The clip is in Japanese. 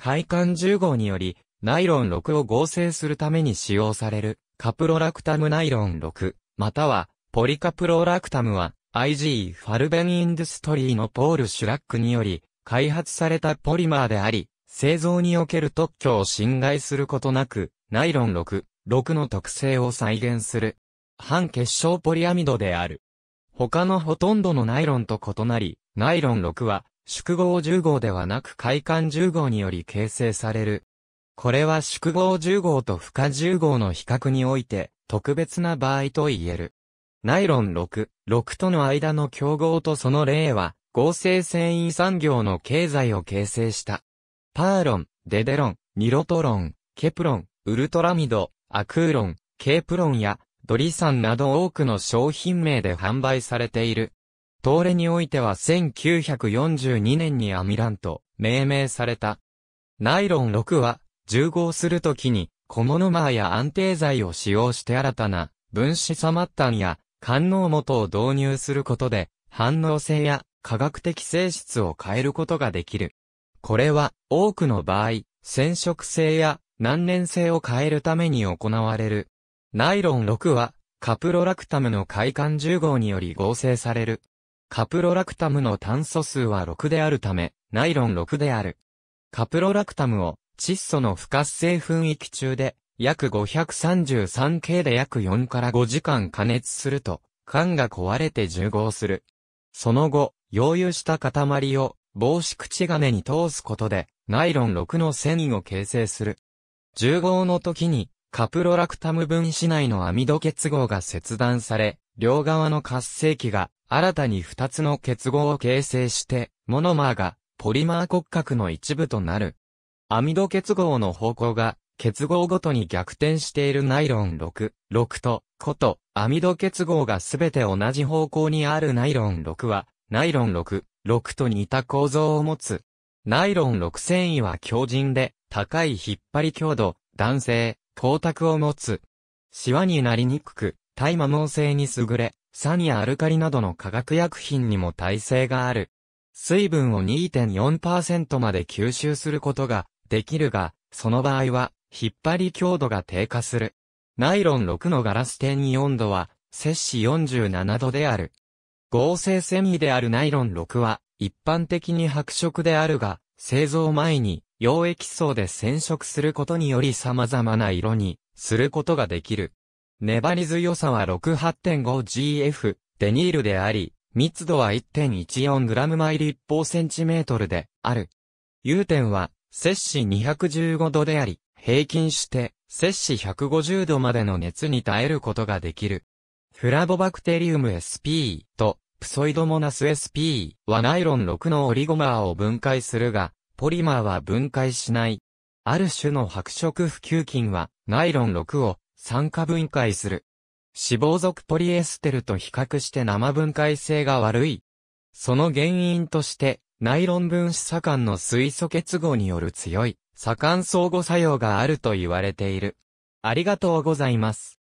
開管10号により、ナイロン6を合成するために使用される、カプロラクタムナイロン6、または、ポリカプロラクタムは、IG ファルベンインドゥストリーのポール・シュラックにより、開発されたポリマーであり、製造における特許を侵害することなく、ナイロン6、6の特性を再現する。半結晶ポリアミドである。他のほとんどのナイロンと異なり、ナイロン6は宿号10号ではなく開館10号により形成される。これは宿号10号と負荷10号の比較において特別な場合と言える。ナイロン6、6との間の競合とその例は合成繊維産業の経済を形成した。パーロン、デデロン、ニロトロン、ケプロン、ウルトラミド、アクーロン、ケープロンやドリサンなど多くの商品名で販売されている。東レにおいては1942年にアミランと命名された。ナイロン6は、重合するときに、小物マーや安定剤を使用して新たな分子サマッタンや官能元を導入することで、反応性や科学的性質を変えることができる。これは、多くの場合、染色性や難燃性を変えるために行われる。ナイロン6は、カプロラクタムの快感10号により合成される。カプロラクタムの炭素数は6であるため、ナイロン6である。カプロラクタムを窒素の不活性噴域中で約 533K で約4から5時間加熱すると、缶が壊れて重合する。その後、溶融した塊を防止口金に通すことで、ナイロン6の繊維を形成する。重合の時に、カプロラクタム分子内の網戸結合が切断され、両側の活性器が新たに2つの結合を形成して、モノマーがポリマー骨格の一部となる。アミド結合の方向が結合ごとに逆転しているナイロン6、6と、こと、アミド結合がすべて同じ方向にあるナイロン6は、ナイロン6、6と似た構造を持つ。ナイロン6繊維は強靭で、高い引っ張り強度、弾性、光沢を持つ。シワになりにくく、耐摩耗性に優れ、酸やアルカリなどの化学薬品にも耐性がある。水分を2.4%まで吸収することができるが、その場合は、引っ張り強度が低下する。ナイロン6のガラス点に温度は、摂氏47度である。合成セミであるナイロン6は、一般的に白色であるが、製造前に、溶液層で染色することにより様々な色にすることができる。粘り強さは 68.5GF デニールであり、密度は 1.14g 毎立方センチメートルである。融点は、摂氏215度であり、平均して、摂氏150度までの熱に耐えることができる。フラボバクテリウム SP とプソイドモナス SP はナイロン6のオリゴマーを分解するが、ポリマーは分解しない。ある種の白色不及菌はナイロン6を酸化分解する。脂肪属ポリエステルと比較して生分解性が悪い。その原因として、ナイロン分子左官の水素結合による強い左官相互作用があると言われている。ありがとうございます。